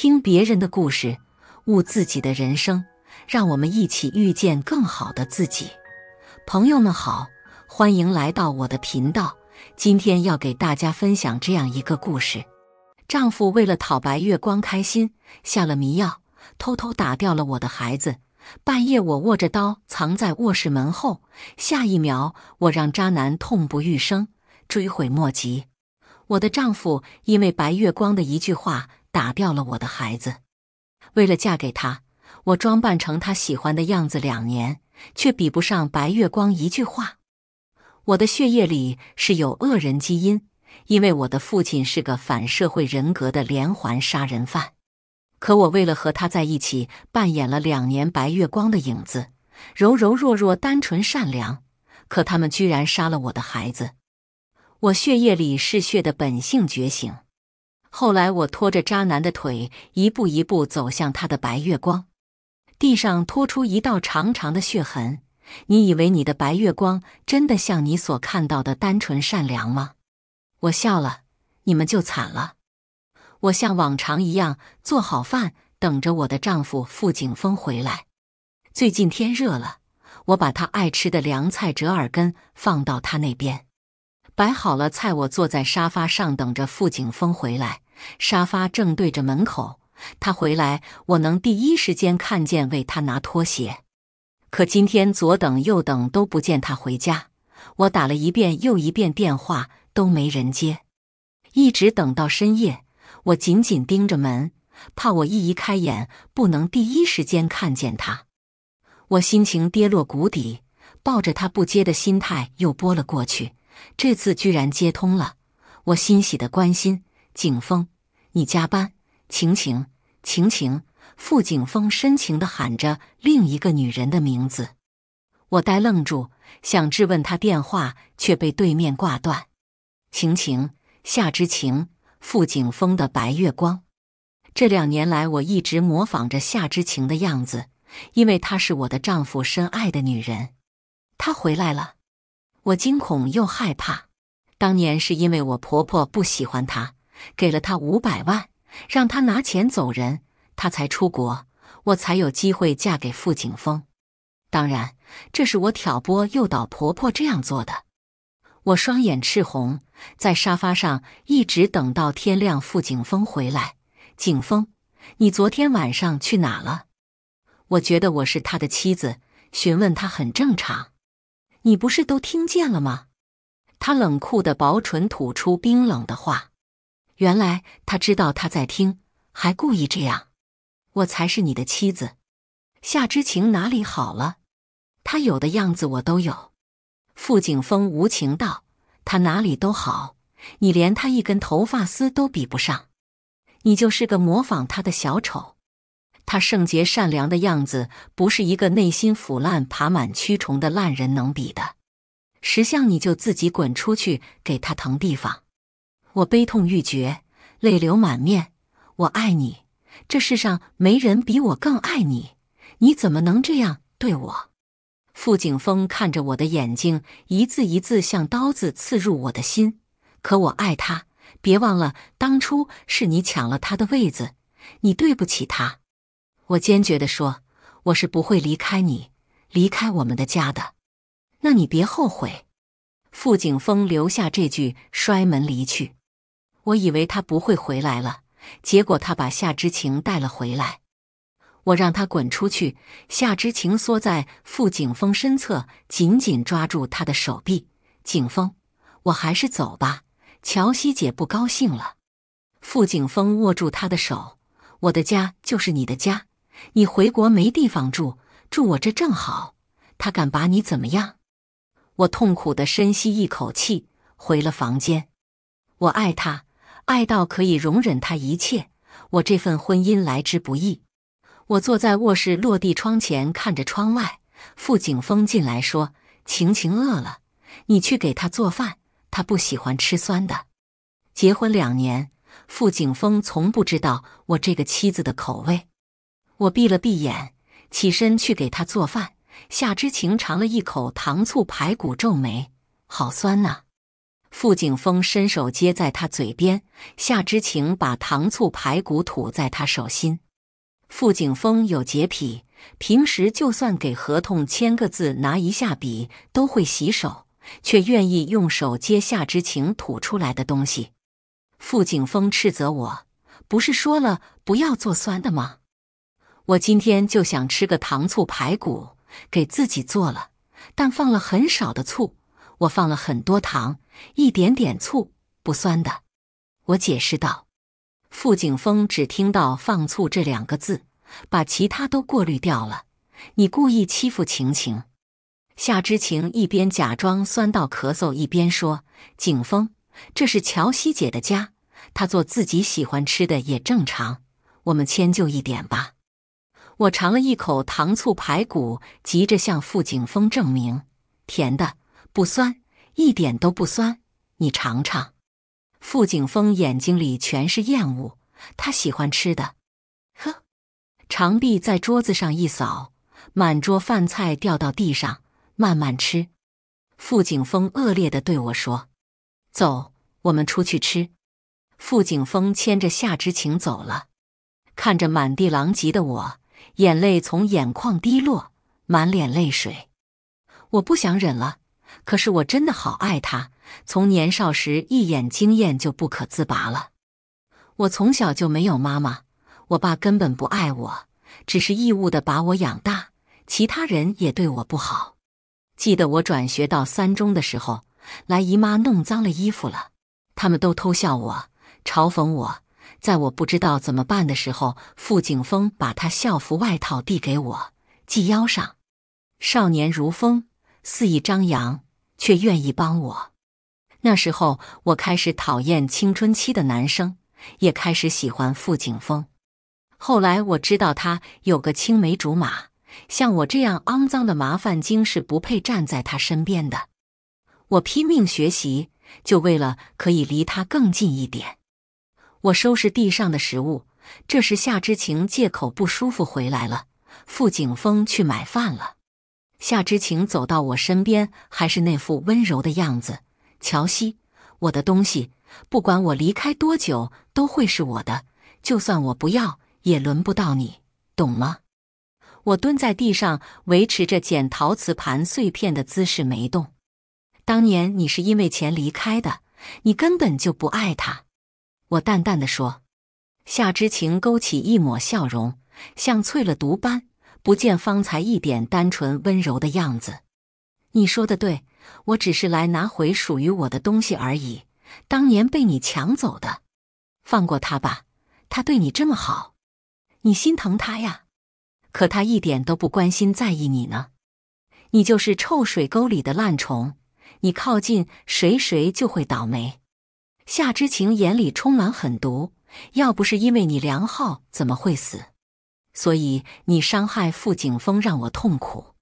听别人的故事，悟自己的人生，让我们一起遇见更好的自己。朋友们好，欢迎来到我的频道。今天要给大家分享这样一个故事：丈夫为了讨白月光开心，下了迷药，偷偷打掉了我的孩子。半夜，我握着刀藏在卧室门后，下一秒，我让渣男痛不欲生，追悔莫及。我的丈夫因为白月光的一句话。打掉了我的孩子，为了嫁给他，我装扮成他喜欢的样子两年，却比不上白月光一句话。我的血液里是有恶人基因，因为我的父亲是个反社会人格的连环杀人犯。可我为了和他在一起，扮演了两年白月光的影子，柔柔弱弱，单纯善良。可他们居然杀了我的孩子，我血液里嗜血的本性觉醒。后来我拖着渣男的腿，一步一步走向他的白月光，地上拖出一道长长的血痕。你以为你的白月光真的像你所看到的单纯善良吗？我笑了，你们就惨了。我像往常一样做好饭，等着我的丈夫傅景峰回来。最近天热了，我把他爱吃的凉菜折耳根放到他那边，摆好了菜，我坐在沙发上等着傅景峰回来。沙发正对着门口，他回来我能第一时间看见，为他拿拖鞋。可今天左等右等都不见他回家，我打了一遍又一遍电话都没人接，一直等到深夜，我紧紧盯着门，怕我一移开眼不能第一时间看见他。我心情跌落谷底，抱着他不接的心态又拨了过去，这次居然接通了，我欣喜的关心景峰。你加班，晴晴晴晴！付景峰深情的喊着另一个女人的名字，我呆愣住，想质问他电话，却被对面挂断。晴晴夏之晴，付景峰的白月光。这两年来，我一直模仿着夏之晴的样子，因为她是我的丈夫深爱的女人。她回来了，我惊恐又害怕。当年是因为我婆婆不喜欢她。给了他五百万，让他拿钱走人，他才出国，我才有机会嫁给傅景峰。当然，这是我挑拨诱导婆婆这样做的。我双眼赤红，在沙发上一直等到天亮。傅景峰回来，景峰，你昨天晚上去哪了？我觉得我是他的妻子，询问他很正常。你不是都听见了吗？他冷酷的薄唇吐出冰冷的话。原来他知道他在听，还故意这样。我才是你的妻子，夏之情哪里好了？他有的样子我都有。傅景峰无情道：“他哪里都好，你连他一根头发丝都比不上。你就是个模仿他的小丑。他圣洁善良的样子，不是一个内心腐烂、爬满蛆虫的烂人能比的。识相，你就自己滚出去，给他腾地方。”我悲痛欲绝，泪流满面。我爱你，这世上没人比我更爱你。你怎么能这样对我？傅景峰看着我的眼睛，一字一字像刀子刺入我的心。可我爱他，别忘了，当初是你抢了他的位子，你对不起他。我坚决地说，我是不会离开你，离开我们的家的。那你别后悔。傅景峰留下这句，摔门离去。我以为他不会回来了，结果他把夏之晴带了回来。我让他滚出去。夏之晴缩在傅景峰身侧，紧紧抓住他的手臂。景峰，我还是走吧。乔西姐不高兴了。傅景峰握住她的手：“我的家就是你的家，你回国没地方住，住我这正好。”他敢把你怎么样？我痛苦的深吸一口气，回了房间。我爱他。爱到可以容忍他一切，我这份婚姻来之不易。我坐在卧室落地窗前，看着窗外。傅景峰进来说：“晴晴饿了，你去给她做饭，她不喜欢吃酸的。”结婚两年，傅景峰从不知道我这个妻子的口味。我闭了闭眼，起身去给她做饭。夏之晴尝了一口糖醋排骨，皱眉：“好酸呐！”傅景峰伸手接在他嘴边，夏之晴把糖醋排骨吐在他手心。傅景峰有洁癖，平时就算给合同签个字、拿一下笔，都会洗手，却愿意用手接夏之晴吐出来的东西。傅景峰斥责我：“不是说了不要做酸的吗？我今天就想吃个糖醋排骨，给自己做了，但放了很少的醋。”我放了很多糖，一点点醋，不酸的。我解释道。傅景峰只听到“放醋”这两个字，把其他都过滤掉了。你故意欺负晴晴？夏之晴一边假装酸到咳嗽，一边说：“景峰，这是乔西姐的家，她做自己喜欢吃的也正常，我们迁就一点吧。”我尝了一口糖醋排骨，急着向傅景峰证明：甜的。不酸，一点都不酸，你尝尝。傅景峰眼睛里全是厌恶，他喜欢吃的。呵，长臂在桌子上一扫，满桌饭菜掉到地上。慢慢吃。傅景峰恶劣的对我说：“走，我们出去吃。”傅景峰牵着夏之晴走了，看着满地狼藉的我，眼泪从眼眶滴落，满脸泪水。我不想忍了。可是我真的好爱他，从年少时一眼惊艳就不可自拔了。我从小就没有妈妈，我爸根本不爱我，只是义务的把我养大。其他人也对我不好。记得我转学到三中的时候，来姨妈弄脏了衣服了，他们都偷笑我，嘲讽我。在我不知道怎么办的时候，傅景峰把他校服外套递给我，系腰上。少年如风。肆意张扬，却愿意帮我。那时候，我开始讨厌青春期的男生，也开始喜欢傅景峰。后来，我知道他有个青梅竹马，像我这样肮脏的麻烦精是不配站在他身边的。我拼命学习，就为了可以离他更近一点。我收拾地上的食物，这时夏之晴借口不舒服回来了，傅景峰去买饭了。夏之情走到我身边，还是那副温柔的样子。乔西，我的东西，不管我离开多久，都会是我的。就算我不要，也轮不到你，懂吗？我蹲在地上，维持着捡陶瓷盘碎片的姿势没动。当年你是因为钱离开的，你根本就不爱他。我淡淡的说。夏之情勾起一抹笑容，像淬了毒般。不见方才一点单纯温柔的样子。你说的对，我只是来拿回属于我的东西而已。当年被你抢走的，放过他吧，他对你这么好，你心疼他呀？可他一点都不关心在意你呢。你就是臭水沟里的烂虫，你靠近谁谁就会倒霉。夏之情眼里充满狠毒，要不是因为你梁浩，怎么会死？所以你伤害傅景峰，让我痛苦。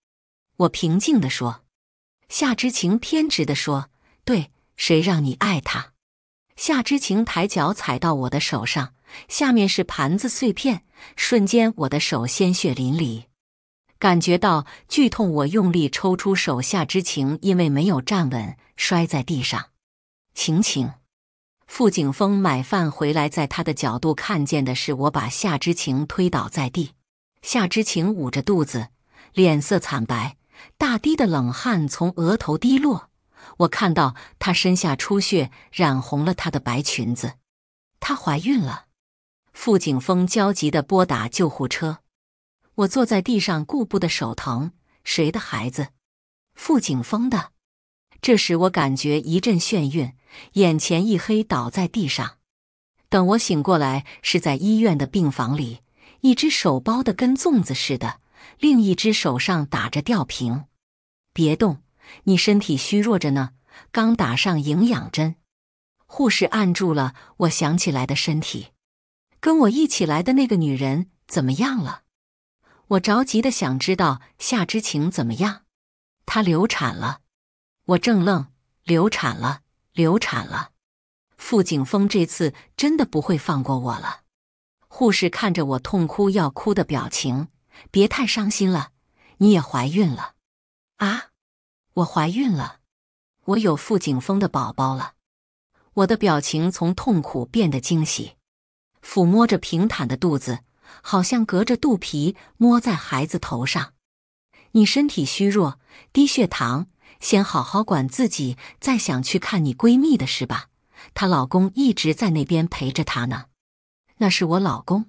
我平静地说。夏之晴偏执地说：“对，谁让你爱他？”夏之晴抬脚踩到我的手上，下面是盘子碎片，瞬间我的手鲜血淋漓，感觉到剧痛，我用力抽出手。夏之晴因为没有站稳，摔在地上。晴晴。付景峰买饭回来，在他的角度看见的是我把夏之晴推倒在地，夏之晴捂着肚子，脸色惨白，大滴的冷汗从额头滴落。我看到她身下出血，染红了她的白裙子。她怀孕了。付景峰焦急地拨打救护车。我坐在地上，顾不得手疼。谁的孩子？付景峰的。这时我感觉一阵眩晕。眼前一黑，倒在地上。等我醒过来，是在医院的病房里，一只手包的跟粽子似的，另一只手上打着吊瓶。别动，你身体虚弱着呢，刚打上营养针。护士按住了我想起来的身体。跟我一起来的那个女人怎么样了？我着急的想知道夏之晴怎么样。她流产了。我正愣，流产了。流产了，付景峰这次真的不会放过我了。护士看着我痛哭要哭的表情，别太伤心了，你也怀孕了啊！我怀孕了，我有付景峰的宝宝了。我的表情从痛苦变得惊喜，抚摸着平坦的肚子，好像隔着肚皮摸在孩子头上。你身体虚弱，低血糖。先好好管自己，再想去看你闺蜜的事吧。她老公一直在那边陪着她呢。那是我老公，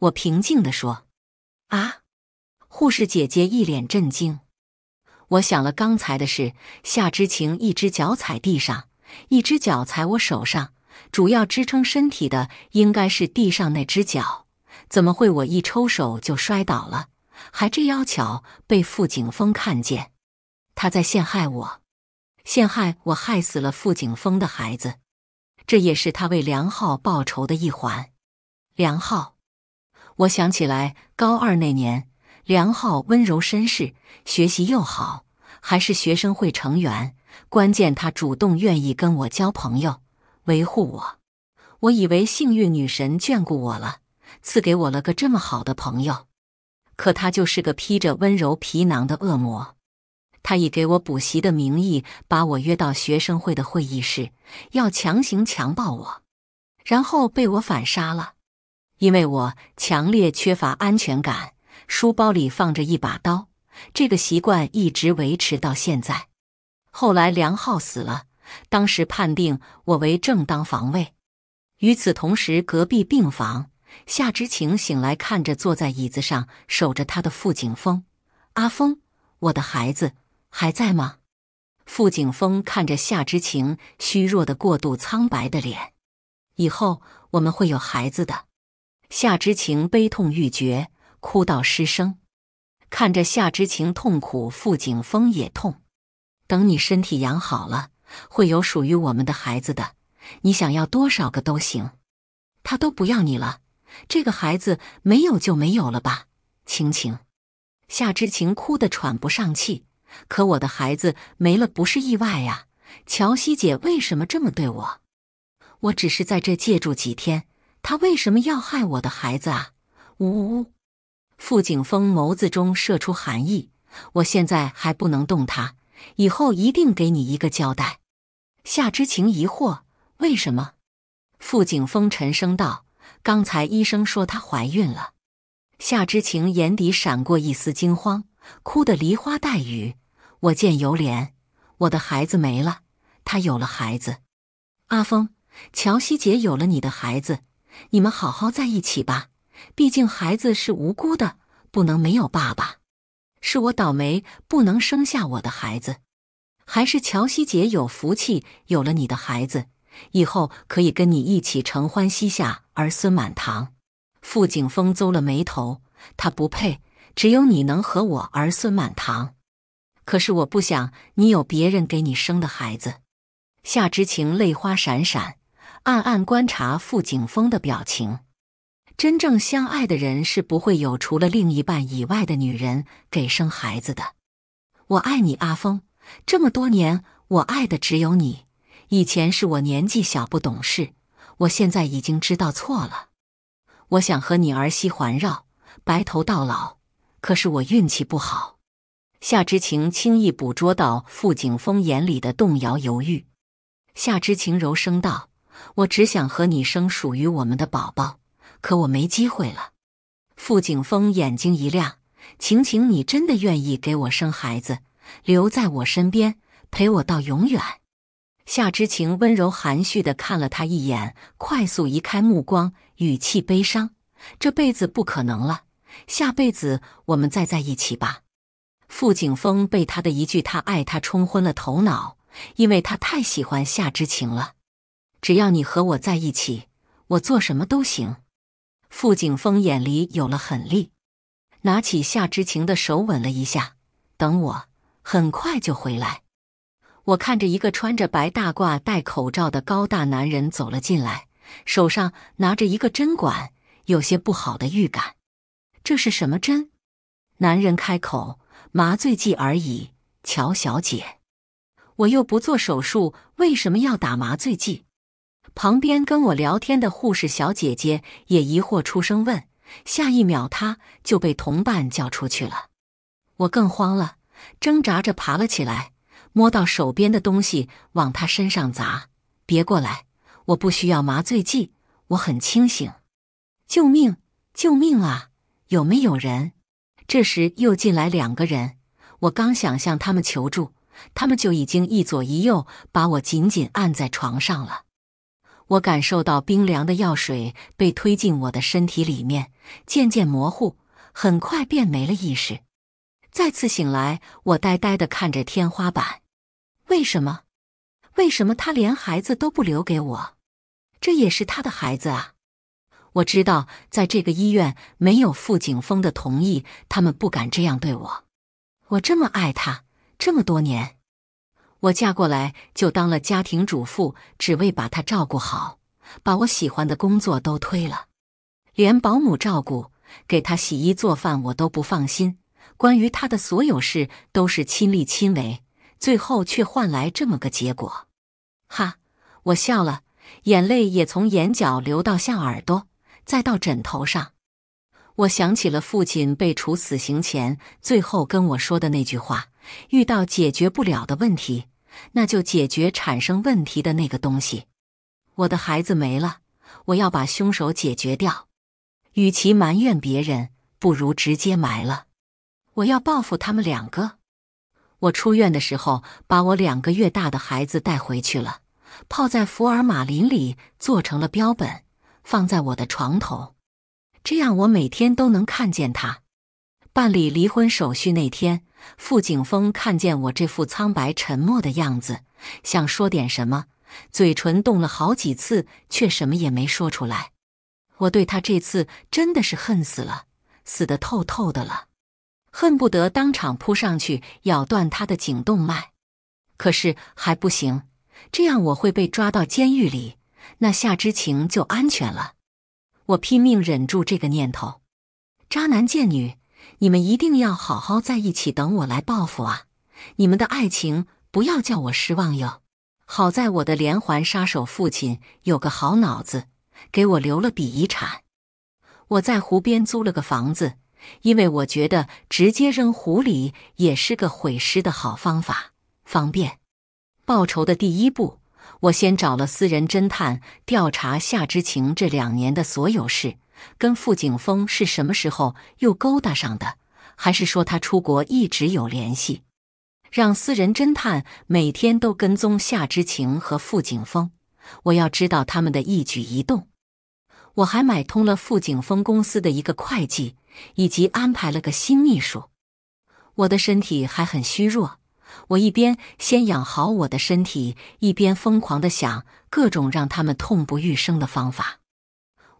我平静地说。啊！护士姐姐一脸震惊。我想了刚才的事，夏之晴一只脚踩地上，一只脚踩我手上，主要支撑身体的应该是地上那只脚。怎么会我一抽手就摔倒了？还这要巧被付景峰看见。他在陷害我，陷害我害死了傅景峰的孩子，这也是他为梁浩报仇的一环。梁浩，我想起来高二那年，梁浩温柔绅士，学习又好，还是学生会成员，关键他主动愿意跟我交朋友，维护我。我以为幸运女神眷顾我了，赐给我了个这么好的朋友，可他就是个披着温柔皮囊的恶魔。他以给我补习的名义把我约到学生会的会议室，要强行强暴我，然后被我反杀了。因为我强烈缺乏安全感，书包里放着一把刀，这个习惯一直维持到现在。后来梁浩死了，当时判定我为正当防卫。与此同时，隔壁病房，夏之晴醒来看着坐在椅子上守着他的付景峰，阿峰，我的孩子。还在吗？傅景峰看着夏之晴虚弱的、过度苍白的脸。以后我们会有孩子的。夏之晴悲痛欲绝，哭到失声。看着夏之晴痛苦，傅景峰也痛。等你身体养好了，会有属于我们的孩子的。你想要多少个都行。他都不要你了，这个孩子没有就没有了吧，晴晴。夏之晴哭得喘不上气。可我的孩子没了，不是意外呀！乔西姐为什么这么对我？我只是在这借住几天，她为什么要害我的孩子啊？呜呜！傅景峰眸子中射出寒意，我现在还不能动她，以后一定给你一个交代。夏之晴疑惑：为什么？傅景峰沉声道：“刚才医生说她怀孕了。”夏之晴眼底闪过一丝惊慌，哭得梨花带雨。我见犹怜，我的孩子没了，他有了孩子。阿峰，乔西姐有了你的孩子，你们好好在一起吧。毕竟孩子是无辜的，不能没有爸爸。是我倒霉，不能生下我的孩子，还是乔西姐有福气，有了你的孩子，以后可以跟你一起承欢膝下，儿孙满堂。傅景峰皱了眉头，他不配，只有你能和我儿孙满堂。可是我不想你有别人给你生的孩子。夏之情泪花闪闪，暗暗观察傅景峰的表情。真正相爱的人是不会有除了另一半以外的女人给生孩子的。我爱你，阿峰，这么多年我爱的只有你。以前是我年纪小不懂事，我现在已经知道错了。我想和你儿媳环绕，白头到老。可是我运气不好。夏之晴轻易捕捉到傅景峰眼里的动摇犹豫，夏之晴柔声道：“我只想和你生属于我们的宝宝，可我没机会了。”傅景峰眼睛一亮：“晴晴，你真的愿意给我生孩子，留在我身边，陪我到永远？”夏之晴温柔含蓄的看了他一眼，快速移开目光，语气悲伤：“这辈子不可能了，下辈子我们再在一起吧。”傅景峰被他的一句“他爱他”冲昏了头脑，因为他太喜欢夏之情了。只要你和我在一起，我做什么都行。傅景峰眼里有了狠力，拿起夏之情的手吻了一下。等我，很快就回来。我看着一个穿着白大褂、戴口罩的高大男人走了进来，手上拿着一个针管，有些不好的预感。这是什么针？男人开口。麻醉剂而已，乔小姐，我又不做手术，为什么要打麻醉剂？旁边跟我聊天的护士小姐姐也疑惑出声问，下一秒她就被同伴叫出去了。我更慌了，挣扎着爬了起来，摸到手边的东西往他身上砸：“别过来，我不需要麻醉剂，我很清醒！救命，救命啊！有没有人？”这时又进来两个人，我刚想向他们求助，他们就已经一左一右把我紧紧按在床上了。我感受到冰凉的药水被推进我的身体里面，渐渐模糊，很快便没了意识。再次醒来，我呆呆地看着天花板，为什么？为什么他连孩子都不留给我？这也是他的孩子啊！我知道，在这个医院没有傅景峰的同意，他们不敢这样对我。我这么爱他这么多年，我嫁过来就当了家庭主妇，只为把他照顾好，把我喜欢的工作都推了，连保姆照顾、给他洗衣做饭我都不放心。关于他的所有事都是亲力亲为，最后却换来这么个结果。哈，我笑了，眼泪也从眼角流到下耳朵。再到枕头上，我想起了父亲被处死刑前最后跟我说的那句话：遇到解决不了的问题，那就解决产生问题的那个东西。我的孩子没了，我要把凶手解决掉。与其埋怨别人，不如直接埋了。我要报复他们两个。我出院的时候，把我两个月大的孩子带回去了，泡在福尔马林里，做成了标本。放在我的床头，这样我每天都能看见他。办理离婚手续那天，傅景峰看见我这副苍白沉默的样子，想说点什么，嘴唇动了好几次，却什么也没说出来。我对他这次真的是恨死了，死得透透的了，恨不得当场扑上去咬断他的颈动脉。可是还不行，这样我会被抓到监狱里。那夏之情就安全了。我拼命忍住这个念头。渣男贱女，你们一定要好好在一起，等我来报复啊！你们的爱情不要叫我失望哟。好在我的连环杀手父亲有个好脑子，给我留了笔遗产。我在湖边租了个房子，因为我觉得直接扔湖里也是个毁尸的好方法，方便报仇的第一步。我先找了私人侦探调查夏之情这两年的所有事，跟付景峰是什么时候又勾搭上的？还是说他出国一直有联系？让私人侦探每天都跟踪夏之情和付景峰，我要知道他们的一举一动。我还买通了付景峰公司的一个会计，以及安排了个新秘书。我的身体还很虚弱。我一边先养好我的身体，一边疯狂的想各种让他们痛不欲生的方法。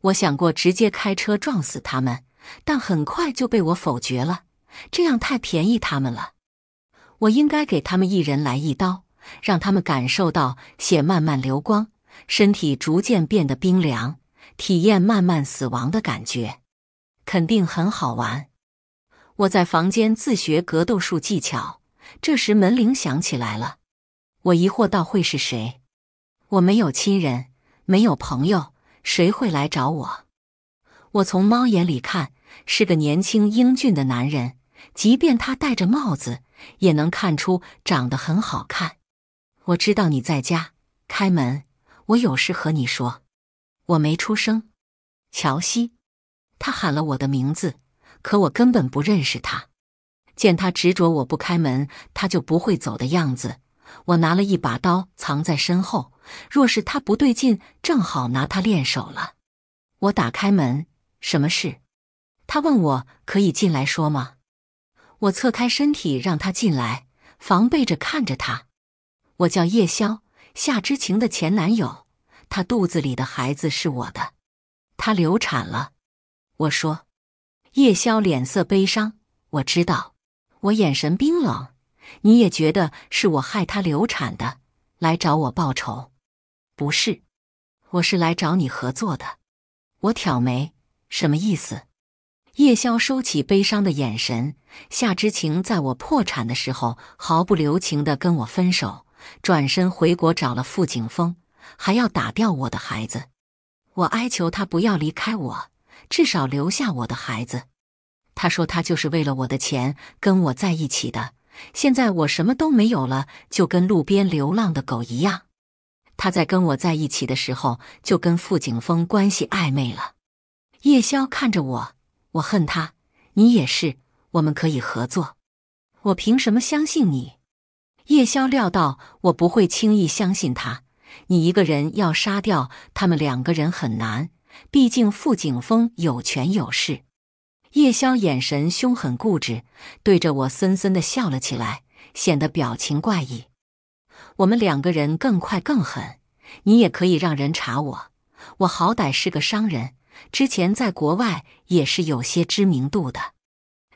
我想过直接开车撞死他们，但很快就被我否决了，这样太便宜他们了。我应该给他们一人来一刀，让他们感受到血慢慢流光，身体逐渐变得冰凉，体验慢慢死亡的感觉，肯定很好玩。我在房间自学格斗术技巧。这时门铃响起来了，我疑惑到会是谁？我没有亲人，没有朋友，谁会来找我？我从猫眼里看是个年轻英俊的男人，即便他戴着帽子，也能看出长得很好看。我知道你在家，开门，我有事和你说。我没出声。乔西，他喊了我的名字，可我根本不认识他。见他执着我不开门，他就不会走的样子。我拿了一把刀藏在身后，若是他不对劲，正好拿他练手了。我打开门，什么事？他问我可以进来说吗？我侧开身体让他进来，防备着看着他。我叫叶宵，夏之情的前男友。他肚子里的孩子是我的，他流产了。我说，叶宵脸色悲伤。我知道。我眼神冰冷，你也觉得是我害他流产的，来找我报仇？不是，我是来找你合作的。我挑眉，什么意思？叶宵收起悲伤的眼神，夏之晴在我破产的时候毫不留情的跟我分手，转身回国找了傅景峰，还要打掉我的孩子。我哀求他不要离开我，至少留下我的孩子。他说他就是为了我的钱跟我在一起的，现在我什么都没有了，就跟路边流浪的狗一样。他在跟我在一起的时候就跟傅景峰关系暧昧了。叶宵看着我，我恨他，你也是。我们可以合作，我凭什么相信你？叶宵料到我不会轻易相信他，你一个人要杀掉他们两个人很难，毕竟傅景峰有权有势。叶萧眼神凶狠固执，对着我森森的笑了起来，显得表情怪异。我们两个人更快更狠，你也可以让人查我。我好歹是个商人，之前在国外也是有些知名度的。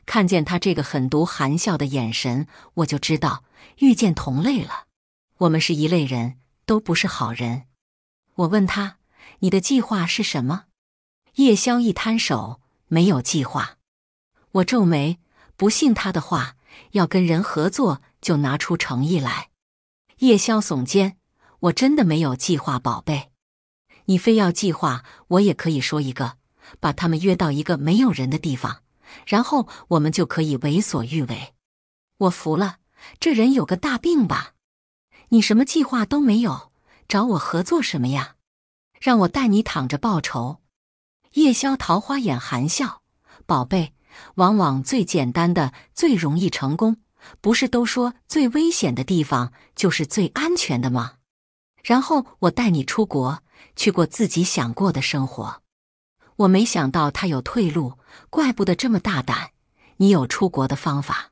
看见他这个狠毒含笑的眼神，我就知道遇见同类了。我们是一类人，都不是好人。我问他：“你的计划是什么？”叶萧一摊手。没有计划，我皱眉，不信他的话。要跟人合作，就拿出诚意来。叶宵耸肩，我真的没有计划，宝贝，你非要计划，我也可以说一个。把他们约到一个没有人的地方，然后我们就可以为所欲为。我服了，这人有个大病吧？你什么计划都没有，找我合作什么呀？让我带你躺着报仇。夜宵桃花眼含笑，宝贝，往往最简单的最容易成功，不是都说最危险的地方就是最安全的吗？然后我带你出国，去过自己想过的生活。我没想到他有退路，怪不得这么大胆。你有出国的方法？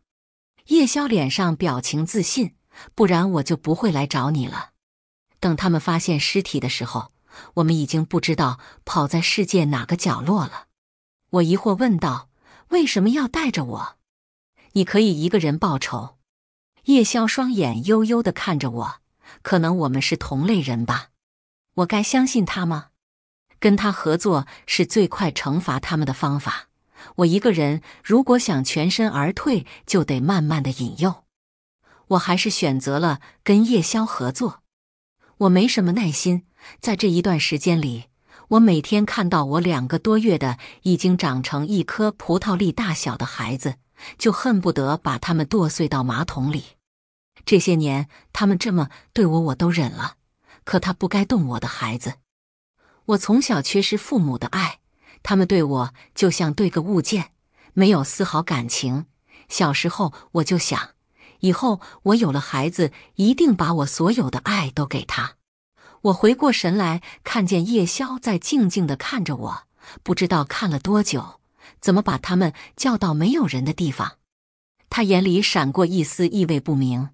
夜宵脸上表情自信，不然我就不会来找你了。等他们发现尸体的时候。我们已经不知道跑在世界哪个角落了。我疑惑问道：“为什么要带着我？”你可以一个人报仇。叶宵双眼幽幽的看着我，可能我们是同类人吧。我该相信他吗？跟他合作是最快惩罚他们的方法。我一个人如果想全身而退，就得慢慢的引诱。我还是选择了跟叶宵合作。我没什么耐心，在这一段时间里，我每天看到我两个多月的已经长成一颗葡萄粒大小的孩子，就恨不得把他们剁碎到马桶里。这些年，他们这么对我，我都忍了。可他不该动我的孩子。我从小缺失父母的爱，他们对我就像对个物件，没有丝毫感情。小时候我就想。以后我有了孩子，一定把我所有的爱都给他。我回过神来，看见叶潇在静静地看着我，不知道看了多久。怎么把他们叫到没有人的地方？他眼里闪过一丝意味不明。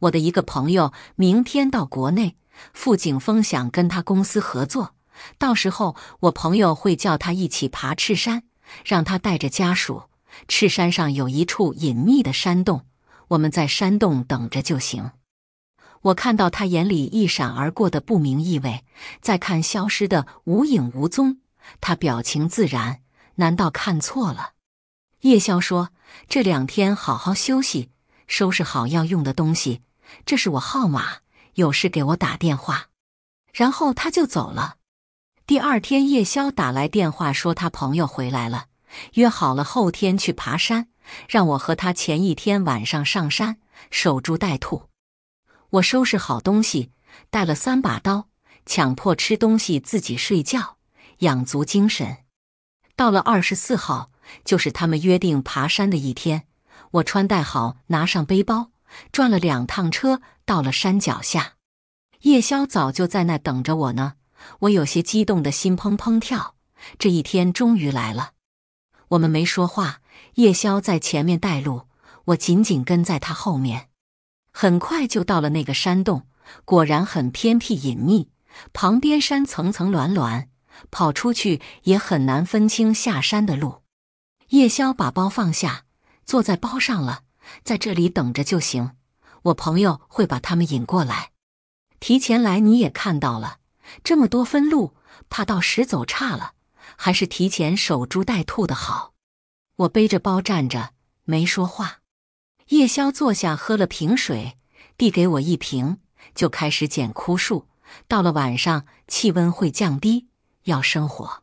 我的一个朋友明天到国内，傅景峰想跟他公司合作，到时候我朋友会叫他一起爬赤山，让他带着家属。赤山上有一处隐秘的山洞。我们在山洞等着就行。我看到他眼里一闪而过的不明意味，再看消失的无影无踪，他表情自然，难道看错了？叶宵说：“这两天好好休息，收拾好要用的东西，这是我号码，有事给我打电话。”然后他就走了。第二天，叶宵打来电话说他朋友回来了，约好了后天去爬山。让我和他前一天晚上上山守株待兔。我收拾好东西，带了三把刀，强迫吃东西，自己睡觉，养足精神。到了二十四号，就是他们约定爬山的一天。我穿戴好，拿上背包，转了两趟车，到了山脚下。夜宵早就在那等着我呢。我有些激动的心砰砰跳，这一天终于来了。我们没说话。叶宵在前面带路，我紧紧跟在他后面。很快就到了那个山洞，果然很偏僻隐秘。旁边山层层峦峦，跑出去也很难分清下山的路。叶宵把包放下，坐在包上了，在这里等着就行。我朋友会把他们引过来。提前来你也看到了，这么多分路，怕到时走差了，还是提前守株待兔的好。我背着包站着，没说话。夜宵坐下，喝了瓶水，递给我一瓶，就开始捡枯树。到了晚上，气温会降低，要生火。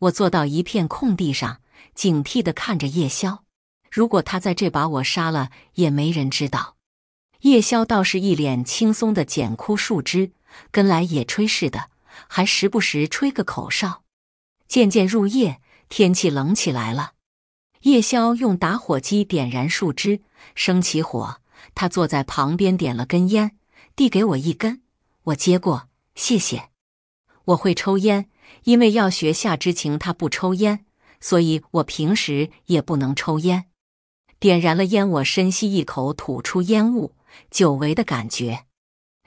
我坐到一片空地上，警惕地看着夜宵。如果他在这把我杀了，也没人知道。夜宵倒是一脸轻松地捡枯树枝，跟来野炊似的，还时不时吹个口哨。渐渐入夜，天气冷起来了。叶宵用打火机点燃树枝，生起火。他坐在旁边，点了根烟，递给我一根。我接过，谢谢。我会抽烟，因为要学夏之情，他不抽烟，所以我平时也不能抽烟。点燃了烟，我深吸一口，吐出烟雾。久违的感觉，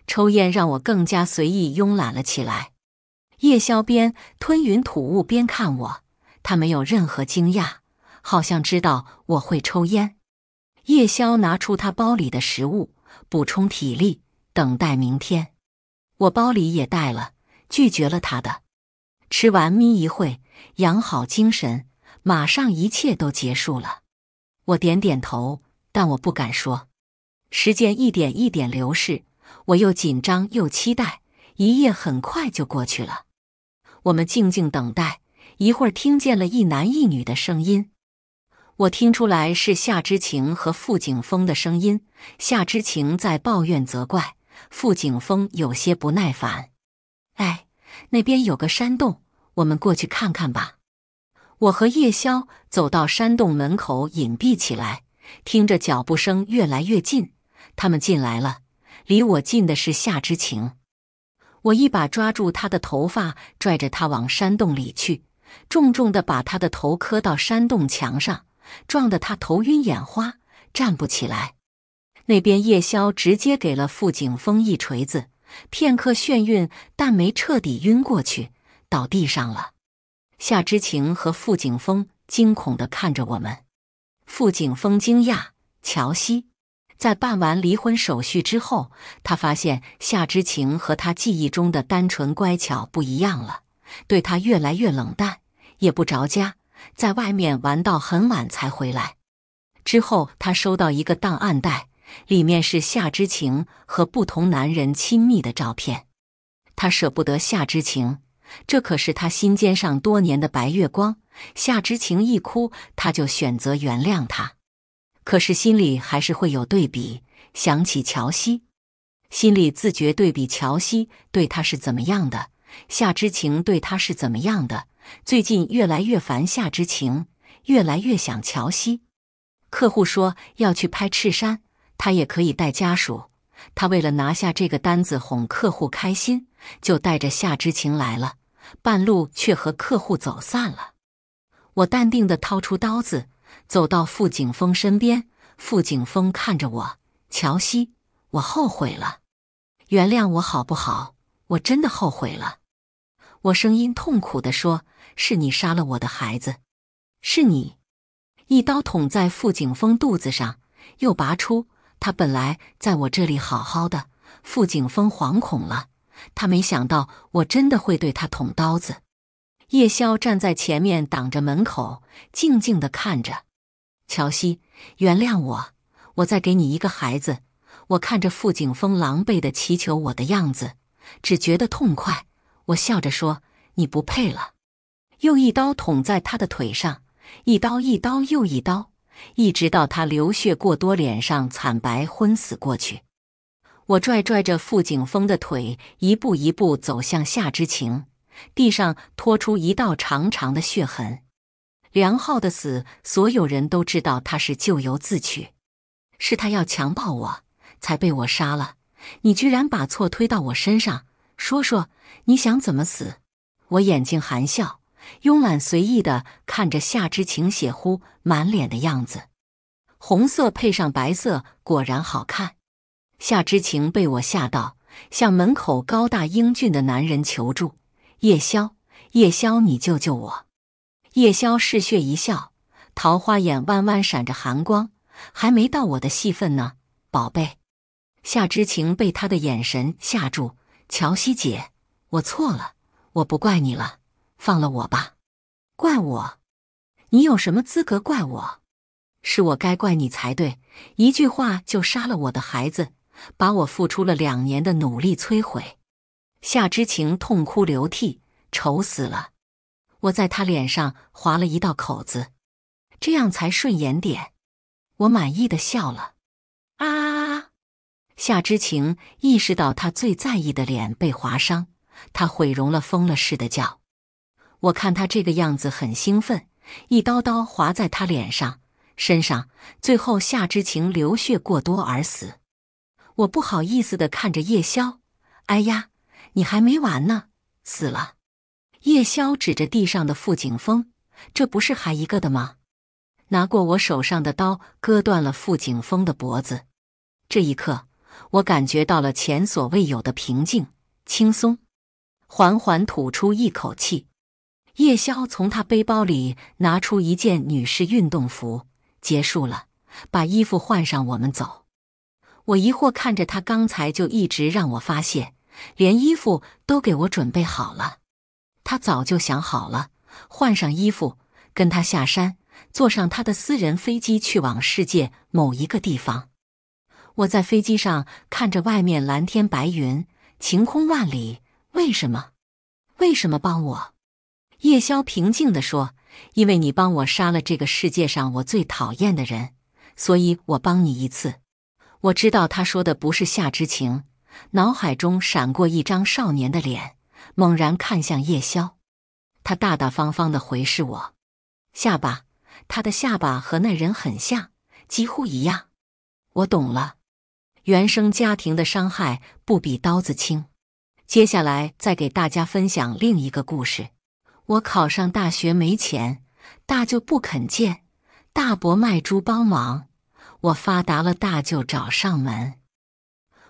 抽烟让我更加随意慵懒了起来。叶宵边吞云吐雾边看我，他没有任何惊讶。好像知道我会抽烟，夜宵拿出他包里的食物补充体力，等待明天。我包里也带了，拒绝了他的。吃完眯一会，养好精神，马上一切都结束了。我点点头，但我不敢说。时间一点一点流逝，我又紧张又期待。一夜很快就过去了，我们静静等待。一会儿听见了一男一女的声音。我听出来是夏之晴和付景峰的声音。夏之晴在抱怨责怪，付景峰有些不耐烦。哎，那边有个山洞，我们过去看看吧。我和叶宵走到山洞门口，隐蔽起来，听着脚步声越来越近。他们进来了，离我近的是夏之晴。我一把抓住他的头发，拽着他往山洞里去，重重的把他的头磕到山洞墙上。撞得他头晕眼花，站不起来。那边叶宵直接给了傅景峰一锤子，片刻眩晕，但没彻底晕过去，倒地上了。夏之晴和傅景峰惊恐地看着我们。傅景峰惊讶：乔西，在办完离婚手续之后，他发现夏之晴和他记忆中的单纯乖巧不一样了，对他越来越冷淡，也不着家。在外面玩到很晚才回来，之后他收到一个档案袋，里面是夏之情和不同男人亲密的照片。他舍不得夏之情，这可是他心尖上多年的白月光。夏之情一哭，他就选择原谅他，可是心里还是会有对比。想起乔西，心里自觉对比乔西对他是怎么样的，夏之情对他是怎么样的。最近越来越烦夏之情，越来越想乔西。客户说要去拍赤山，他也可以带家属。他为了拿下这个单子，哄客户开心，就带着夏之情来了。半路却和客户走散了。我淡定地掏出刀子，走到付景峰身边。付景峰看着我，乔西，我后悔了，原谅我好不好？我真的后悔了。我声音痛苦地说。是你杀了我的孩子，是你，一刀捅在傅景峰肚子上，又拔出。他本来在我这里好好的。傅景峰惶恐了，他没想到我真的会对他捅刀子。叶宵站在前面挡着门口，静静的看着。乔西，原谅我，我再给你一个孩子。我看着傅景峰狼狈的祈求我的样子，只觉得痛快。我笑着说：“你不配了。”又一刀捅在他的腿上，一刀，一刀，又一刀，一直到他流血过多，脸上惨白，昏死过去。我拽拽着傅景峰的腿，一步一步走向夏之情，地上拖出一道长长的血痕。梁浩的死，所有人都知道，他是咎由自取，是他要强暴我才被我杀了。你居然把错推到我身上，说说你想怎么死？我眼睛含笑。慵懒随意的看着夏之晴血乎满脸的样子，红色配上白色果然好看。夏之晴被我吓到，向门口高大英俊的男人求助：“夜宵，夜宵，你救救我！”夜宵嗜血一笑，桃花眼弯弯，闪着寒光。还没到我的戏份呢，宝贝。夏之晴被他的眼神吓住：“乔西姐，我错了，我不怪你了。”放了我吧！怪我？你有什么资格怪我？是我该怪你才对！一句话就杀了我的孩子，把我付出了两年的努力摧毁。夏之情痛哭流涕，愁死了！我在他脸上划了一道口子，这样才顺眼点。我满意的笑了。啊！夏之情意识到他最在意的脸被划伤，他毁容了，疯了似的叫。我看他这个样子很兴奋，一刀刀划在他脸上、身上，最后夏之晴流血过多而死。我不好意思的看着叶宵，哎呀，你还没完呢，死了。叶宵指着地上的傅景峰，这不是还一个的吗？拿过我手上的刀，割断了傅景峰的脖子。这一刻，我感觉到了前所未有的平静、轻松，缓缓吐出一口气。叶宵从他背包里拿出一件女士运动服，结束了，把衣服换上，我们走。我疑惑看着他，刚才就一直让我发泄，连衣服都给我准备好了。他早就想好了，换上衣服，跟他下山，坐上他的私人飞机，去往世界某一个地方。我在飞机上看着外面蓝天白云，晴空万里。为什么？为什么帮我？叶宵平静地说：“因为你帮我杀了这个世界上我最讨厌的人，所以我帮你一次。我知道他说的不是夏之情。脑海中闪过一张少年的脸，猛然看向叶宵，他大大方方的回：视我。下巴，他的下巴和那人很像，几乎一样。我懂了，原生家庭的伤害不比刀子轻。接下来再给大家分享另一个故事。”我考上大学没钱，大舅不肯见，大伯卖猪帮忙。我发达了，大舅找上门。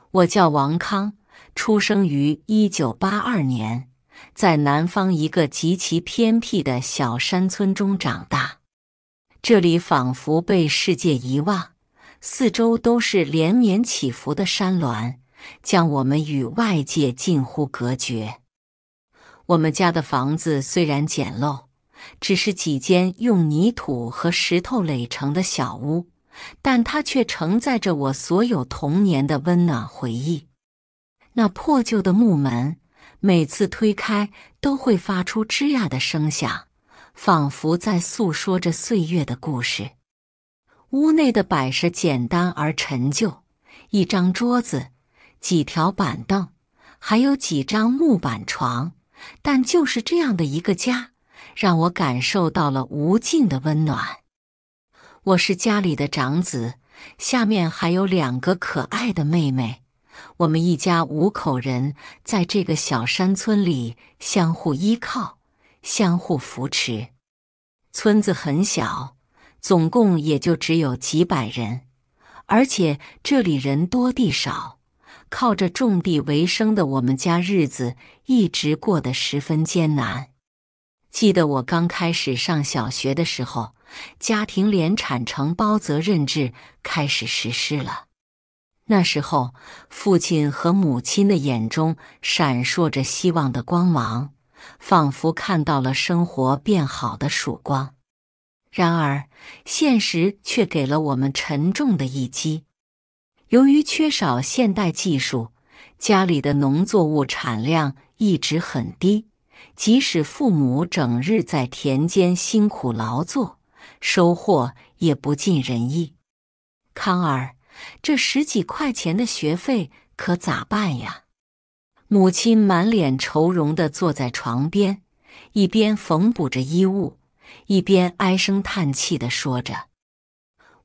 我叫王康，出生于一九八二年，在南方一个极其偏僻的小山村中长大。这里仿佛被世界遗忘，四周都是连绵起伏的山峦，将我们与外界近乎隔绝。我们家的房子虽然简陋，只是几间用泥土和石头垒成的小屋，但它却承载着我所有童年的温暖回忆。那破旧的木门，每次推开都会发出吱呀的声响，仿佛在诉说着岁月的故事。屋内的摆设简单而陈旧，一张桌子，几条板凳，还有几张木板床。但就是这样的一个家，让我感受到了无尽的温暖。我是家里的长子，下面还有两个可爱的妹妹。我们一家五口人在这个小山村里相互依靠、相互扶持。村子很小，总共也就只有几百人，而且这里人多地少。靠着种地为生的我们家，日子一直过得十分艰难。记得我刚开始上小学的时候，家庭联产承包责任制开始实施了。那时候，父亲和母亲的眼中闪烁着希望的光芒，仿佛看到了生活变好的曙光。然而，现实却给了我们沉重的一击。由于缺少现代技术，家里的农作物产量一直很低。即使父母整日在田间辛苦劳作，收获也不尽人意。康儿，这十几块钱的学费可咋办呀？母亲满脸愁容的坐在床边，一边缝补着衣物，一边唉声叹气的说着。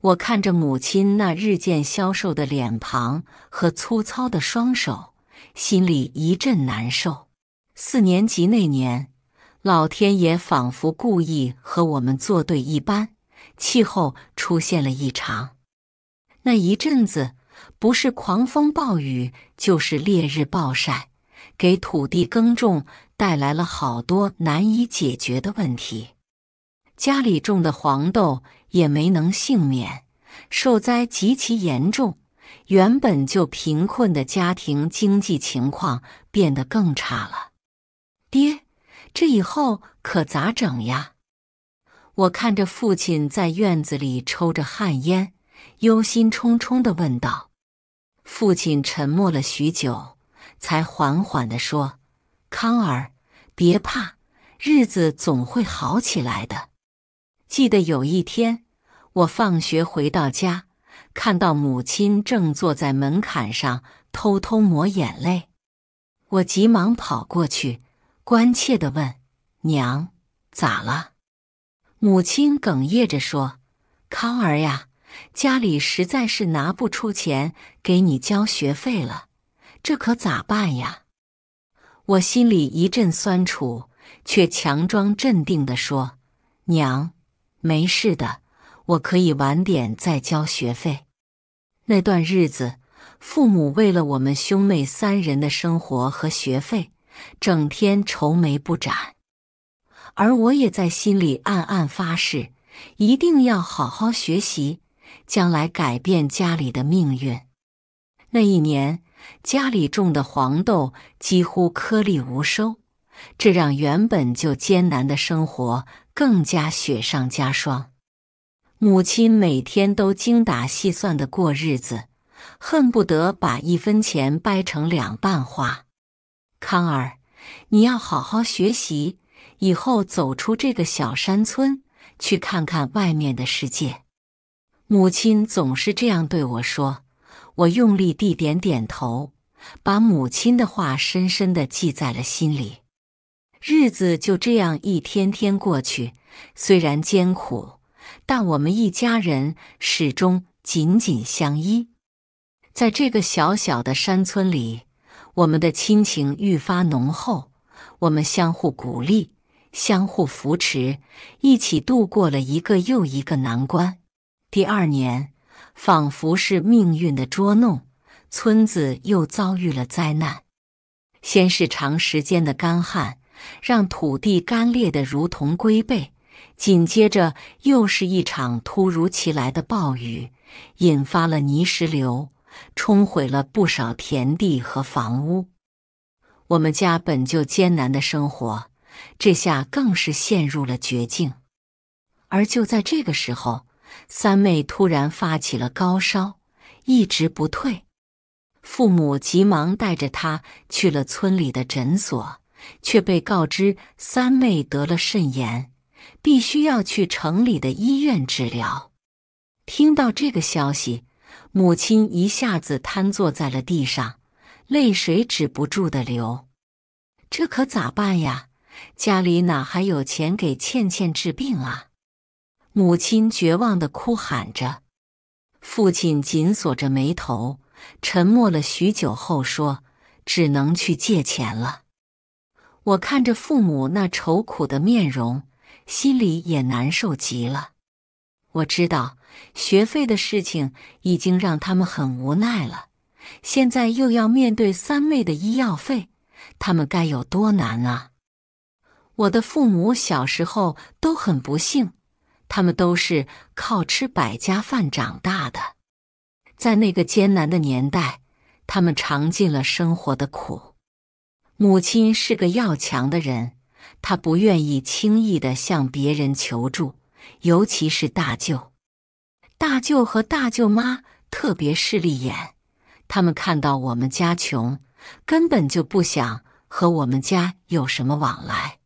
我看着母亲那日渐消瘦的脸庞和粗糙的双手，心里一阵难受。四年级那年，老天爷仿佛故意和我们作对一般，气候出现了异常。那一阵子，不是狂风暴雨，就是烈日暴晒，给土地耕种带来了好多难以解决的问题。家里种的黄豆。也没能幸免，受灾极其严重，原本就贫困的家庭经济情况变得更差了。爹，这以后可咋整呀？我看着父亲在院子里抽着旱烟，忧心忡忡地问道。父亲沉默了许久，才缓缓地说：“康儿，别怕，日子总会好起来的。”记得有一天，我放学回到家，看到母亲正坐在门槛上偷偷抹眼泪，我急忙跑过去，关切地问：“娘，咋了？”母亲哽咽着说：“康儿呀，家里实在是拿不出钱给你交学费了，这可咋办呀？”我心里一阵酸楚，却强装镇定地说：“娘。”没事的，我可以晚点再交学费。那段日子，父母为了我们兄妹三人的生活和学费，整天愁眉不展，而我也在心里暗暗发誓，一定要好好学习，将来改变家里的命运。那一年，家里种的黄豆几乎颗粒无收。这让原本就艰难的生活更加雪上加霜。母亲每天都精打细算的过日子，恨不得把一分钱掰成两半花。康儿，你要好好学习，以后走出这个小山村，去看看外面的世界。母亲总是这样对我说。我用力地点点头，把母亲的话深深地记在了心里。日子就这样一天天过去，虽然艰苦，但我们一家人始终紧紧相依。在这个小小的山村里，我们的亲情愈发浓厚。我们相互鼓励，相互扶持，一起度过了一个又一个难关。第二年，仿佛是命运的捉弄，村子又遭遇了灾难。先是长时间的干旱。让土地干裂的如同龟背，紧接着又是一场突如其来的暴雨，引发了泥石流，冲毁了不少田地和房屋。我们家本就艰难的生活，这下更是陷入了绝境。而就在这个时候，三妹突然发起了高烧，一直不退，父母急忙带着她去了村里的诊所。却被告知三妹得了肾炎，必须要去城里的医院治疗。听到这个消息，母亲一下子瘫坐在了地上，泪水止不住的流。这可咋办呀？家里哪还有钱给倩倩治病啊？母亲绝望的哭喊着。父亲紧锁着眉头，沉默了许久后说：“只能去借钱了。”我看着父母那愁苦的面容，心里也难受极了。我知道学费的事情已经让他们很无奈了，现在又要面对三妹的医药费，他们该有多难啊！我的父母小时候都很不幸，他们都是靠吃百家饭长大的，在那个艰难的年代，他们尝尽了生活的苦。母亲是个要强的人，她不愿意轻易的向别人求助，尤其是大舅、大舅和大舅妈特别势利眼。他们看到我们家穷，根本就不想和我们家有什么往来。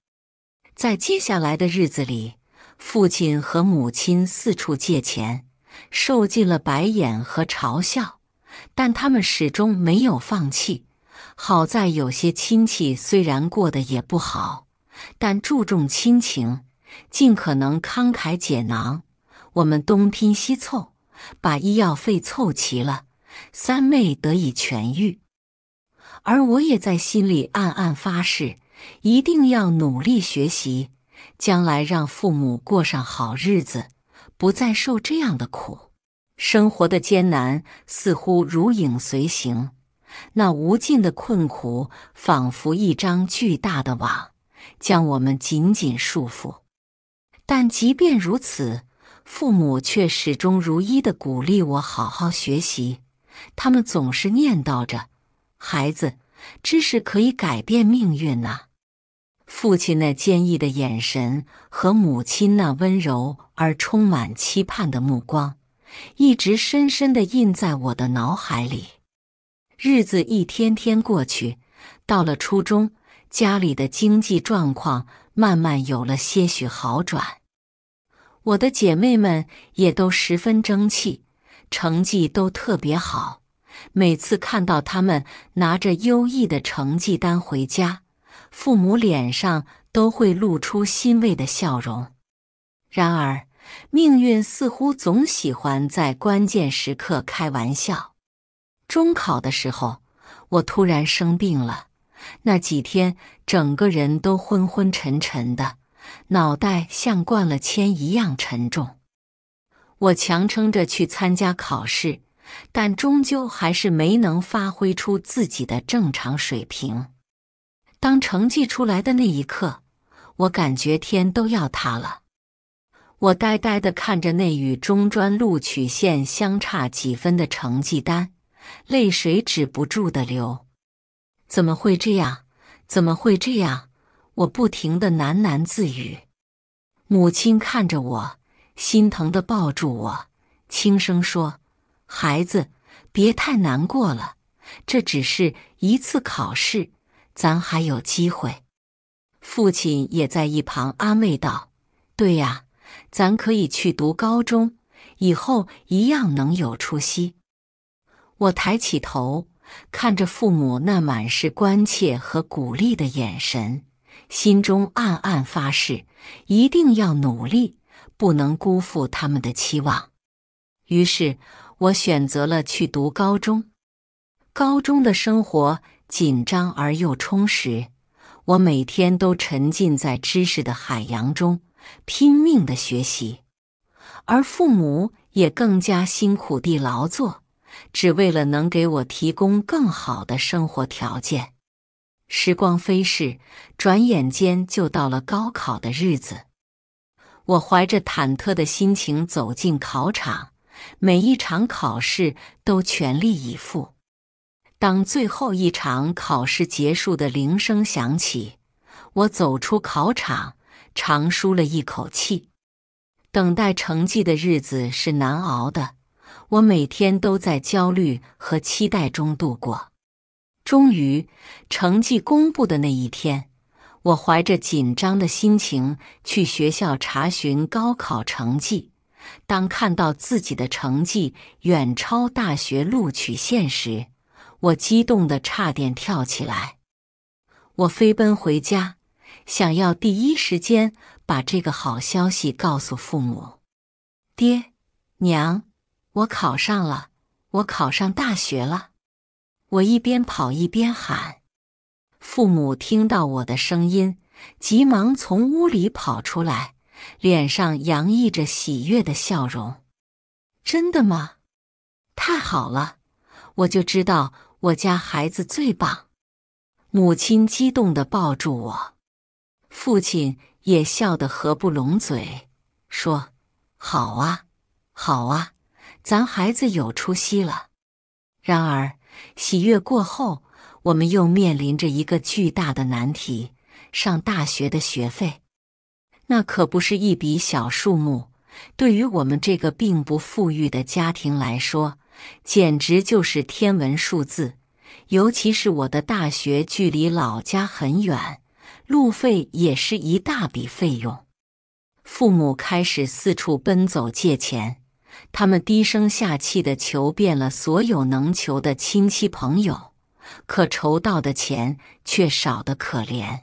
在接下来的日子里，父亲和母亲四处借钱，受尽了白眼和嘲笑，但他们始终没有放弃。好在有些亲戚虽然过得也不好，但注重亲情，尽可能慷慨解囊。我们东拼西凑，把医药费凑齐了，三妹得以痊愈。而我也在心里暗暗发誓，一定要努力学习，将来让父母过上好日子，不再受这样的苦。生活的艰难似乎如影随形。那无尽的困苦仿佛一张巨大的网，将我们紧紧束缚。但即便如此，父母却始终如一的鼓励我好好学习。他们总是念叨着：“孩子，知识可以改变命运啊！”父亲那坚毅的眼神和母亲那温柔而充满期盼的目光，一直深深的印在我的脑海里。日子一天天过去，到了初中，家里的经济状况慢慢有了些许好转。我的姐妹们也都十分争气，成绩都特别好。每次看到他们拿着优异的成绩单回家，父母脸上都会露出欣慰的笑容。然而，命运似乎总喜欢在关键时刻开玩笑。中考的时候，我突然生病了，那几天整个人都昏昏沉沉的，脑袋像灌了铅一样沉重。我强撑着去参加考试，但终究还是没能发挥出自己的正常水平。当成绩出来的那一刻，我感觉天都要塌了。我呆呆的看着那与中专录取线相差几分的成绩单。泪水止不住地流，怎么会这样？怎么会这样？我不停地喃喃自语。母亲看着我，心疼地抱住我，轻声说：“孩子，别太难过了，这只是一次考试，咱还有机会。”父亲也在一旁安慰道：“对呀，咱可以去读高中，以后一样能有出息。”我抬起头，看着父母那满是关切和鼓励的眼神，心中暗暗发誓，一定要努力，不能辜负他们的期望。于是，我选择了去读高中。高中的生活紧张而又充实，我每天都沉浸在知识的海洋中，拼命的学习，而父母也更加辛苦地劳作。只为了能给我提供更好的生活条件。时光飞逝，转眼间就到了高考的日子。我怀着忐忑的心情走进考场，每一场考试都全力以赴。当最后一场考试结束的铃声响起，我走出考场，长舒了一口气。等待成绩的日子是难熬的。我每天都在焦虑和期待中度过。终于，成绩公布的那一天，我怀着紧张的心情去学校查询高考成绩。当看到自己的成绩远超大学录取线时，我激动的差点跳起来。我飞奔回家，想要第一时间把这个好消息告诉父母。爹，娘。我考上了，我考上大学了！我一边跑一边喊。父母听到我的声音，急忙从屋里跑出来，脸上洋溢着喜悦的笑容。真的吗？太好了！我就知道我家孩子最棒。母亲激动的抱住我，父亲也笑得合不拢嘴，说：“好啊，好啊。”咱孩子有出息了，然而喜悦过后，我们又面临着一个巨大的难题——上大学的学费，那可不是一笔小数目。对于我们这个并不富裕的家庭来说，简直就是天文数字。尤其是我的大学距离老家很远，路费也是一大笔费用。父母开始四处奔走借钱。他们低声下气的求遍了所有能求的亲戚朋友，可筹到的钱却少得可怜。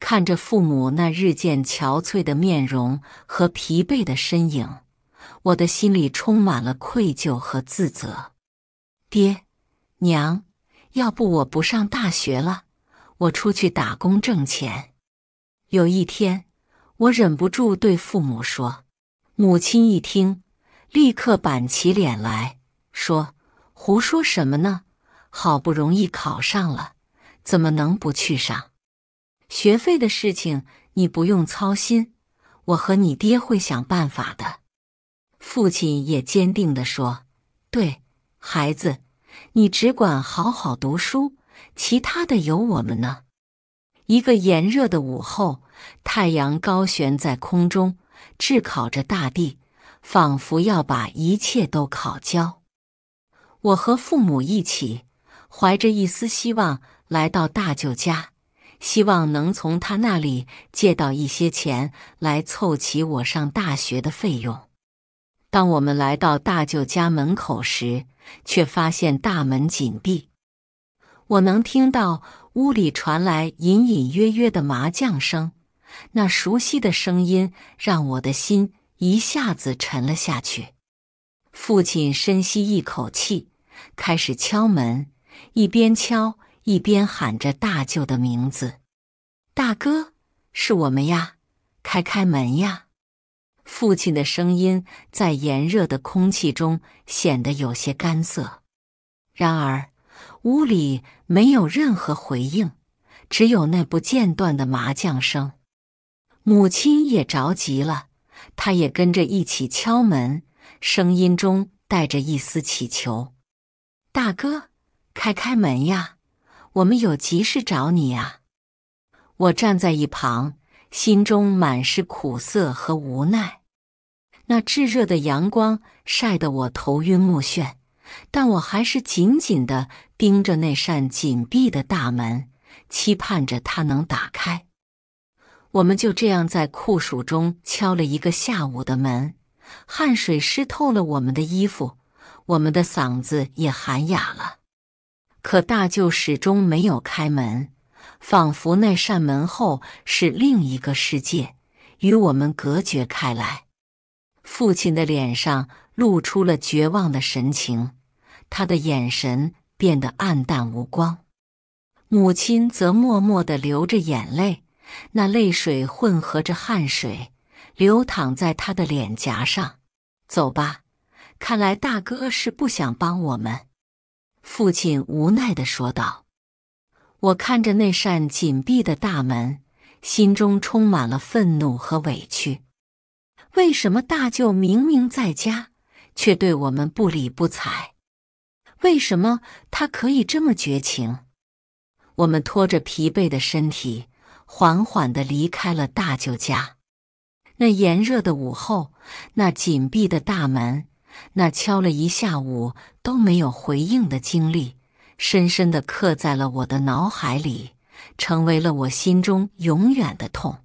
看着父母那日渐憔悴的面容和疲惫的身影，我的心里充满了愧疚和自责。爹，娘，要不我不上大学了，我出去打工挣钱。有一天，我忍不住对父母说：“母亲一听。”立刻板起脸来说：“胡说什么呢？好不容易考上了，怎么能不去上？学费的事情你不用操心，我和你爹会想办法的。”父亲也坚定地说：“对，孩子，你只管好好读书，其他的有我们呢。”一个炎热的午后，太阳高悬在空中，炙烤着大地。仿佛要把一切都烤焦。我和父母一起，怀着一丝希望来到大舅家，希望能从他那里借到一些钱来凑齐我上大学的费用。当我们来到大舅家门口时，却发现大门紧闭。我能听到屋里传来隐隐约约的麻将声，那熟悉的声音让我的心。一下子沉了下去。父亲深吸一口气，开始敲门，一边敲一边喊着大舅的名字：“大哥，是我们呀，开开门呀！”父亲的声音在炎热的空气中显得有些干涩。然而，屋里没有任何回应，只有那不间断的麻将声。母亲也着急了。他也跟着一起敲门，声音中带着一丝乞求：“大哥，开开门呀，我们有急事找你啊！”我站在一旁，心中满是苦涩和无奈。那炙热的阳光晒得我头晕目眩，但我还是紧紧的盯着那扇紧闭的大门，期盼着它能打开。我们就这样在酷暑中敲了一个下午的门，汗水湿透了我们的衣服，我们的嗓子也喊哑了。可大舅始终没有开门，仿佛那扇门后是另一个世界，与我们隔绝开来。父亲的脸上露出了绝望的神情，他的眼神变得暗淡无光。母亲则默默地流着眼泪。那泪水混合着汗水，流淌在他的脸颊上。走吧，看来大哥是不想帮我们。”父亲无奈地说道。我看着那扇紧闭的大门，心中充满了愤怒和委屈。为什么大舅明明在家，却对我们不理不睬？为什么他可以这么绝情？我们拖着疲惫的身体。缓缓地离开了大舅家。那炎热的午后，那紧闭的大门，那敲了一下午都没有回应的经历，深深地刻在了我的脑海里，成为了我心中永远的痛。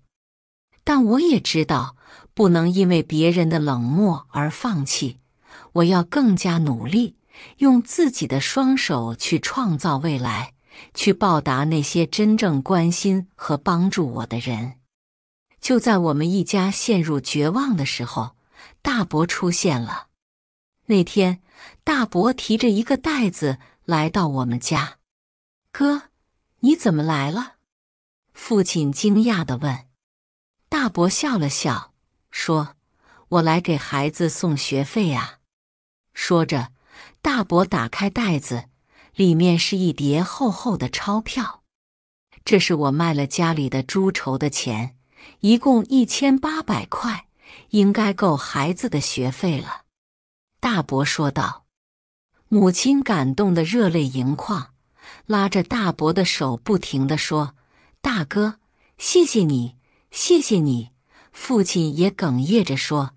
但我也知道，不能因为别人的冷漠而放弃。我要更加努力，用自己的双手去创造未来。去报答那些真正关心和帮助我的人。就在我们一家陷入绝望的时候，大伯出现了。那天，大伯提着一个袋子来到我们家。哥，你怎么来了？父亲惊讶的问。大伯笑了笑，说：“我来给孩子送学费啊。”说着，大伯打开袋子。里面是一叠厚厚的钞票，这是我卖了家里的猪筹的钱，一共一千八百块，应该够孩子的学费了。”大伯说道。母亲感动得热泪盈眶，拉着大伯的手，不停的说：“大哥，谢谢你，谢谢你。”父亲也哽咽着说：“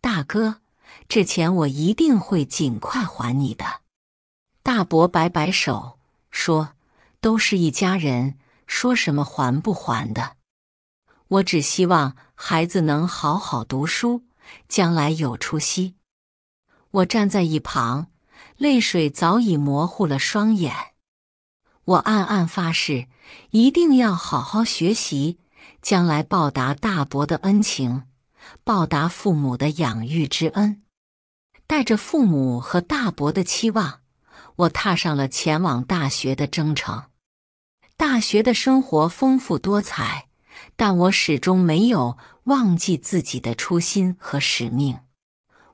大哥，这钱我一定会尽快还你的。”大伯摆摆手说：“都是一家人，说什么还不还的？我只希望孩子能好好读书，将来有出息。”我站在一旁，泪水早已模糊了双眼。我暗暗发誓，一定要好好学习，将来报答大伯的恩情，报答父母的养育之恩，带着父母和大伯的期望。我踏上了前往大学的征程，大学的生活丰富多彩，但我始终没有忘记自己的初心和使命。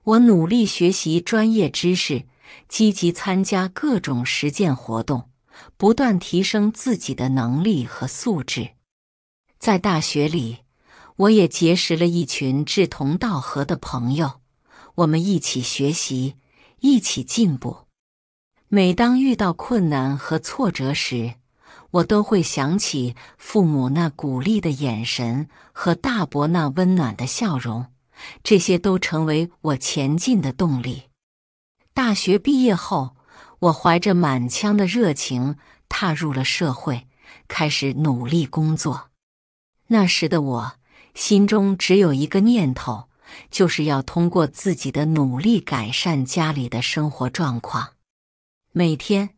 我努力学习专业知识，积极参加各种实践活动，不断提升自己的能力和素质。在大学里，我也结识了一群志同道合的朋友，我们一起学习，一起进步。每当遇到困难和挫折时，我都会想起父母那鼓励的眼神和大伯那温暖的笑容，这些都成为我前进的动力。大学毕业后，我怀着满腔的热情踏入了社会，开始努力工作。那时的我心中只有一个念头，就是要通过自己的努力改善家里的生活状况。每天，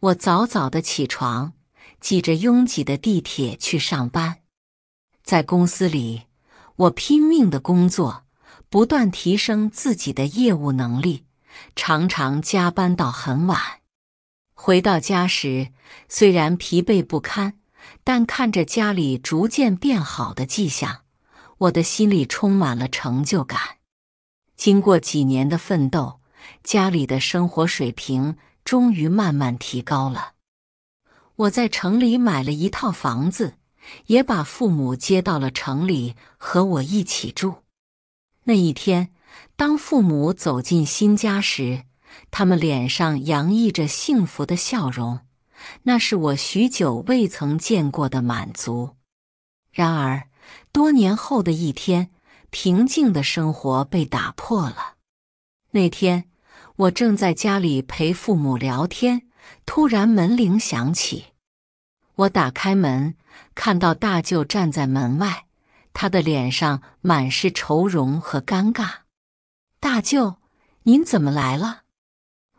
我早早的起床，挤着拥挤的地铁去上班。在公司里，我拼命的工作，不断提升自己的业务能力，常常加班到很晚。回到家时，虽然疲惫不堪，但看着家里逐渐变好的迹象，我的心里充满了成就感。经过几年的奋斗，家里的生活水平。终于慢慢提高了。我在城里买了一套房子，也把父母接到了城里和我一起住。那一天，当父母走进新家时，他们脸上洋溢着幸福的笑容，那是我许久未曾见过的满足。然而，多年后的一天，平静的生活被打破了。那天。我正在家里陪父母聊天，突然门铃响起。我打开门，看到大舅站在门外，他的脸上满是愁容和尴尬。大舅，您怎么来了？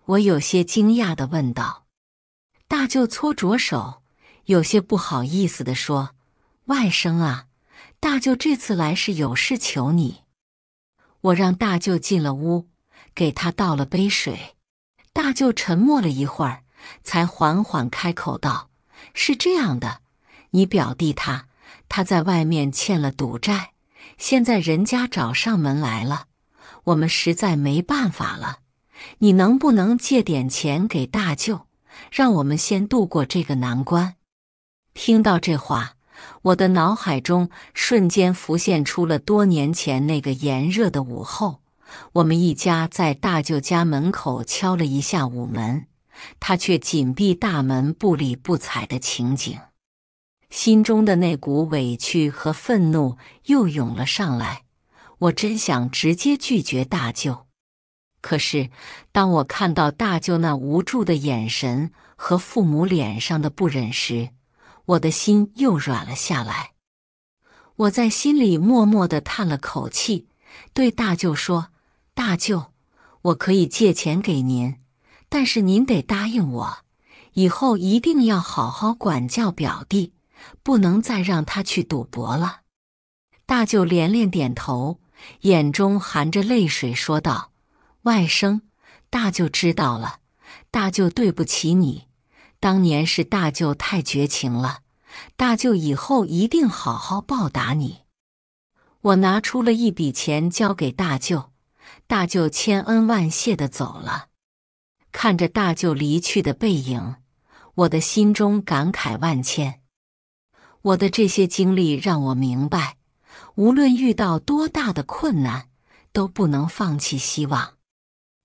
我有些惊讶的问道。大舅搓着手，有些不好意思的说：“外甥啊，大舅这次来是有事求你。”我让大舅进了屋。给他倒了杯水，大舅沉默了一会儿，才缓缓开口道：“是这样的，你表弟他他在外面欠了赌债，现在人家找上门来了，我们实在没办法了，你能不能借点钱给大舅，让我们先度过这个难关？”听到这话，我的脑海中瞬间浮现出了多年前那个炎热的午后。我们一家在大舅家门口敲了一下午门，他却紧闭大门不理不睬的情景，心中的那股委屈和愤怒又涌了上来。我真想直接拒绝大舅，可是当我看到大舅那无助的眼神和父母脸上的不忍时，我的心又软了下来。我在心里默默的叹了口气，对大舅说。大舅，我可以借钱给您，但是您得答应我，以后一定要好好管教表弟，不能再让他去赌博了。大舅连连点头，眼中含着泪水说道：“外甥，大舅知道了，大舅对不起你，当年是大舅太绝情了，大舅以后一定好好报答你。”我拿出了一笔钱交给大舅。大舅千恩万谢的走了，看着大舅离去的背影，我的心中感慨万千。我的这些经历让我明白，无论遇到多大的困难，都不能放弃希望。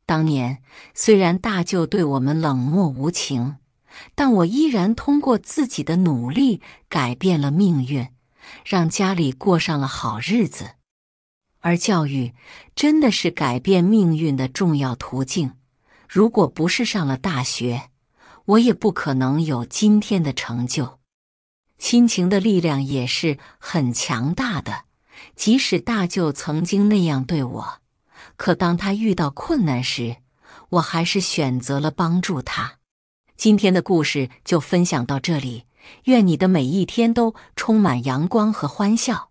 当年虽然大舅对我们冷漠无情，但我依然通过自己的努力改变了命运，让家里过上了好日子。而教育真的是改变命运的重要途径。如果不是上了大学，我也不可能有今天的成就。亲情的力量也是很强大的。即使大舅曾经那样对我，可当他遇到困难时，我还是选择了帮助他。今天的故事就分享到这里。愿你的每一天都充满阳光和欢笑。